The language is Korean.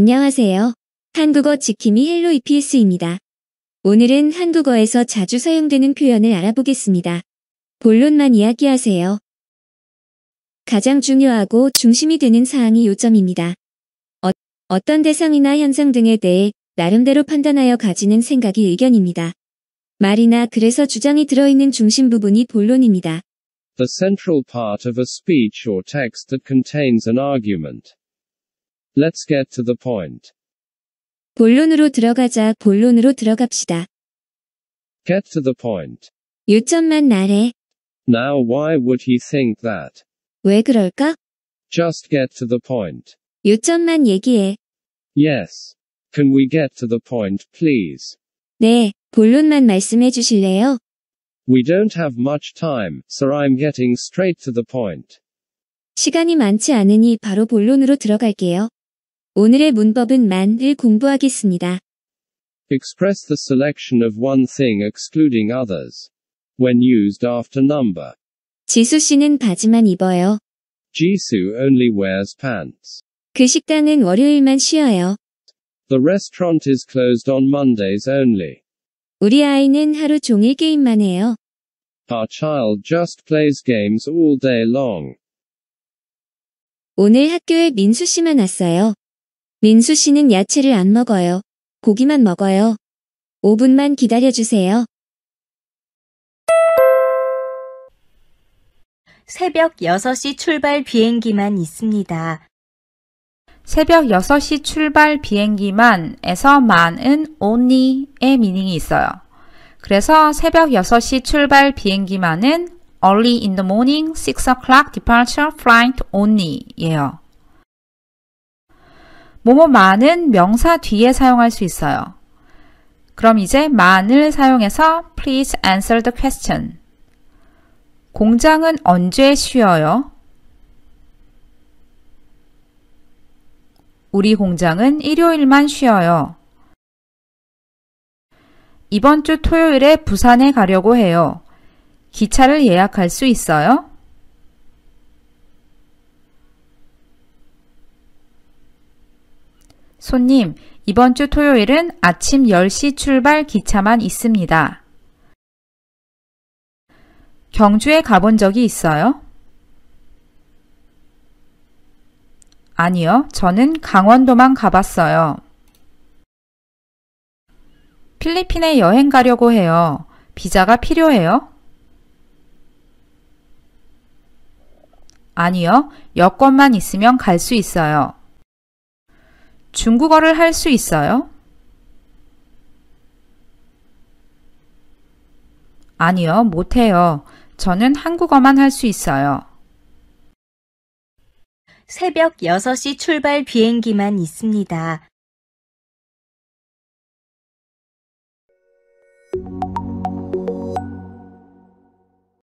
안녕하세요. 한국어 지킴이 헬로 EPS입니다. 오늘은 한국어에서 자주 사용되는 표현을 알아보겠습니다. 본론만 이야기하세요. 가장 중요하고 중심이 되는 사항이 요점입니다. 어, 떤 대상이나 현상 등에 대해 나름대로 판단하여 가지는 생각이 의견입니다. 말이나 글에서 주장이 들어있는 중심 부분이 본론입니다. The central part of a speech or text that contains an argument. Let's get to the point. 본론으로 들어가자. 본론으로 들어갑시다. Get to the point. 요점만 말해. Now why would he think that? 왜 그럴까? Just get to the point. 요점만 얘기해. Yes. Can we get to the point, please? 네, 본론만 말씀해 주실래요? We don't have much time, so I'm getting straight to the point. 시간이 많지 않으니 바로 본론으로 들어갈게요. 오늘의 문법은 만을 공부하겠습니다. Express the selection of one thing excluding others. When used after number. 지수 씨는 바지만 입어요. Jisoo only wears pants. 그 식당은 월요일만 쉬어요. The restaurant is closed on Mondays only. 우리 아이는 하루 종일 게임만 해요. Our child just plays games all day long. 오늘 학교에 민수 씨만 왔어요. 민수 씨는 야채를 안 먹어요. 고기만 먹어요. 5분만 기다려주세요. 새벽 6시 출발 비행기만 있습니다. 새벽 6시 출발 비행기만에서만은 only의 미닝이 있어요. 그래서 새벽 6시 출발 비행기만은 early in the morning 6 o'clock departure flight only예요. 뭐뭐많은 명사 뒤에 사용할 수 있어요. 그럼 이제 만을 사용해서 please answer the question. 공장은 언제 쉬어요? 우리 공장은 일요일만 쉬어요. 이번 주 토요일에 부산에 가려고 해요. 기차를 예약할 수 있어요? 손님, 이번 주 토요일은 아침 10시 출발 기차만 있습니다. 경주에 가본 적이 있어요? 아니요, 저는 강원도만 가봤어요. 필리핀에 여행 가려고 해요. 비자가 필요해요? 아니요, 여권만 있으면 갈 수 있어요. 중국어를 할 수 있어요? 아니요, 못해요. 저는 한국어만 할 수 있어요. 새벽 6시 출발 비행기만 있습니다.